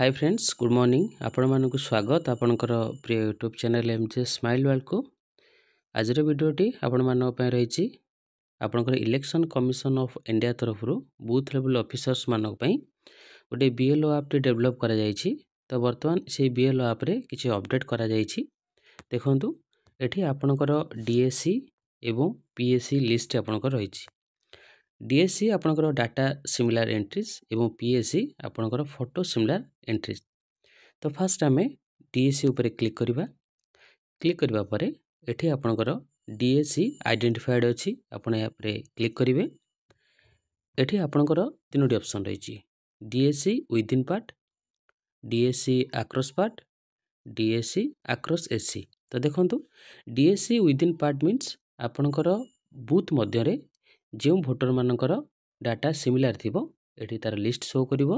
high friends good morning ଆପଣମାନଙ୍କୁ ସ୍ୱାଗତ ଆପଣଙ୍କର ପ୍ରିୟ YouTube channel M J smile ୱାର୍ଲଡ଼କୁ ଆଜିର ଭିଡ଼ିଓଟି ଆପଣମାନଙ୍କ ପାଇଁ ରହିଛି ଆପଣଙ୍କର ଇଲେକ୍ସନ୍ କମିଶନ୍ ଅଫ୍ ଇଣ୍ଡିଆ ତରଫରୁ ବୁଥ୍ ଲେଭେଲ୍ ଅଫିସର୍ସମାନଙ୍କ ପାଇଁ ଗୋଟେ ବିଏଲ୍ଓ ଆପ୍ଟି ଡେଭଲପ୍ କରାଯାଇଛି ତ ବର୍ତ୍ତମାନ ସେଇ ବିଏଲ୍ଓ ଆପ୍ରେ କିଛି ଅପଡ଼େଟ୍ କରାଯାଇଛି ଦେଖନ୍ତୁ ଏଠି ଆପଣଙ୍କର ଡିଏସି ଏବଂ ପିଏସି ଲିଷ୍ଟ ଆପଣଙ୍କର ରହିଛି ଡିଏସ୍ସି ଆପଣଙ୍କର ଡାଟା ସିମିଲାର ଏଣ୍ଟ୍ରିଜ୍ ଏବଂ ପିଏସ୍ସି ଆପଣଙ୍କର ଫଟୋ ସିମିଲାର ଏଣ୍ଟ୍ରିଜ୍ ତ ଫାଷ୍ଟ ଆମେ ଡିଏସ୍ସି ଉପରେ କ୍ଲିକ୍ କରିବା କ୍ଲିକ୍ କରିବା ପରେ ଏଠି ଆପଣଙ୍କର ଡିଏସ୍ସି ଆଇଡ଼େଣ୍ଟିଫାଏଡ଼୍ ଅଛି ଆପଣ ଏହାପରେ କ୍ଲିକ୍ କରିବେ ଏଠି ଆପଣଙ୍କର ତିନୋଟି ଅପସନ୍ ରହିଛି DSC within part DSC across part DSC across SC ତ ଦେଖନ୍ତୁ ଡିଏସ୍ସି ୱିଦିନ୍ ପାର୍ଟ ମିନ୍ସ ଆପଣଙ୍କର ବୁଥ୍ ମଧ୍ୟରେ ଯେଉଁ ଭୋଟରମାନଙ୍କର ଡାଟା ସିମିଲାର ଥିବ ଏଠି ତାର ଲିଷ୍ଟ ସୋ କରିବ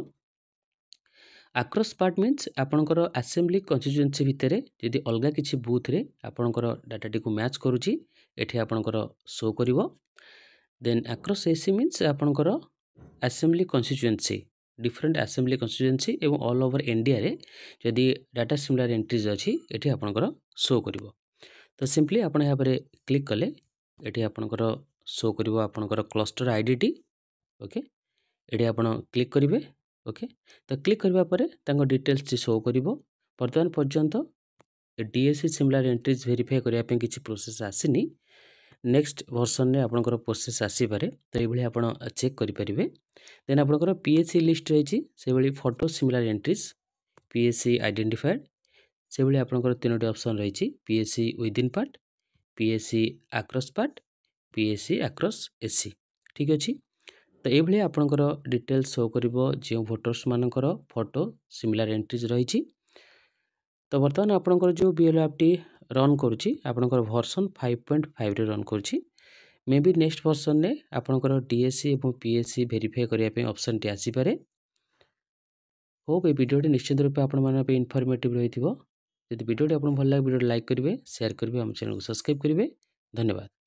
ଆକ୍ରସ୍ ପାର୍ଟ ମିନ୍ସ ଆପଣଙ୍କର ଆସେମ୍ବ୍ଲି କନଷ୍ଟିଚୁଏନ୍ସି ଭିତରେ ଯଦି ଅଲଗା କିଛି ବୁଥ୍ରେ ଆପଣଙ୍କର ଡାଟାଟିକୁ ମ୍ୟାଚ୍ କରୁଛି ଏଠି ଆପଣଙ୍କର ସୋ କରିବ ଦେନ୍ ଆକ୍ରସ୍ ଏସି ମିନ୍ସ ଆପଣଙ୍କର assembly constituency different assembly constituency ଏବଂ ଅଲ୍ ଓଭର୍ ଇଣ୍ଡିଆରେ ଯଦି ଡାଟା ସିମିଲାର ଏଣ୍ଟ୍ରିଜ୍ ଅଛି ଏଠି ଆପଣଙ୍କର ସୋ କରିବ ତ ସିମ୍ପଲି ଆପଣ ଏହାପରେ କ୍ଲିକ୍ କଲେ ଏଠି ଆପଣଙ୍କର ସୋ କରିବ ଆପଣଙ୍କର କ୍ଲଷ୍ଟର ଆଇଡ଼ିଟି ଓକେ ଏଠି ଆପଣ କ୍ଲିକ୍ କରିବେ ଓକେ ତ କ୍ଲିକ୍ କରିବା ପରେ ତାଙ୍କ ଡିଟେଲ୍ସଟି ସୋ କରିବ ବର୍ତ୍ତମାନ ପର୍ଯ୍ୟନ୍ତ ଡିଏସ୍ସି ସିମିଲାର ଏଣ୍ଟ୍ରିଜ୍ ଭେରିଫାଏ କରିବା ପାଇଁ କିଛି ପ୍ରୋସେସ୍ ଆସିନି ନେକ୍ସଟ ଭର୍ସନରେ ଆପଣଙ୍କର ପ୍ରୋସେସ୍ ଆସିପାରେ ତ ଏଇଭଳି ଆପଣ ଚେକ୍ କରିପାରିବେ ଦେନ୍ ଆପଣଙ୍କର ପିଏସ୍ସି ଲିଷ୍ଟ ରହିଛି ସେଭଳି photo similar entries PSC identified ସେଭଳି ଆପଣଙ୍କର ତିନୋଟି ଅପସନ୍ ରହିଛି PSC within part PSC across part P A C across A C ଠିକ୍ ଅଛି ତ ଏଇଭଳି ଆପଣଙ୍କର ଡିଟେଲ୍ସ ସୋ କରିବ ଯେଉଁ ଭୋଟର୍ସମାନଙ୍କର ଫଟୋ ସିମିଲାର ଏଣ୍ଟ୍ରିଜ୍ ରହିଛି ତ ବର୍ତ୍ତମାନ ଆପଣଙ୍କର ଯେଉଁ ବି ଏଲ୍ ଆପ୍ଟି ରନ୍ କରୁଛି ଆପଣଙ୍କର ଭର୍ସନ୍ ଫାଇଭ୍ ପଏଣ୍ଟ ଫାଇଭ୍ରେ ରନ୍ କରୁଛି ମେ ବି ନେକ୍ସଟ ଭର୍ସନ୍ରେ ଆପଣଙ୍କର ଡି ଏ ସି ଏବଂ ପି ଏସ୍ ସି ଭେରିଫାଏ କରିବା ପାଇଁ ଅପସନ୍ଟି ଆସିପାରେ ହୋପ୍ ଏ ଭିଡ଼ିଓଟି ନିଶ୍ଚିନ୍ତ ରୂପେ ଆପଣମାନଙ୍କ ପାଇଁ ଇନଫର୍ମେଟିଭ୍ ରହିଥିବ ଯଦି ଭିଡ଼ିଓଟି ଆପଣ ଭଲ ଲାଗେ ଭିଡ଼ିଓଟି ଲାଇକ୍ କରିବେ ସେୟାର କରିବେ ଆମ ଚ୍ୟାନେଲକୁ ସବସ୍କ୍ରାଇବ୍ କରିବେ ଧନ୍ୟବାଦ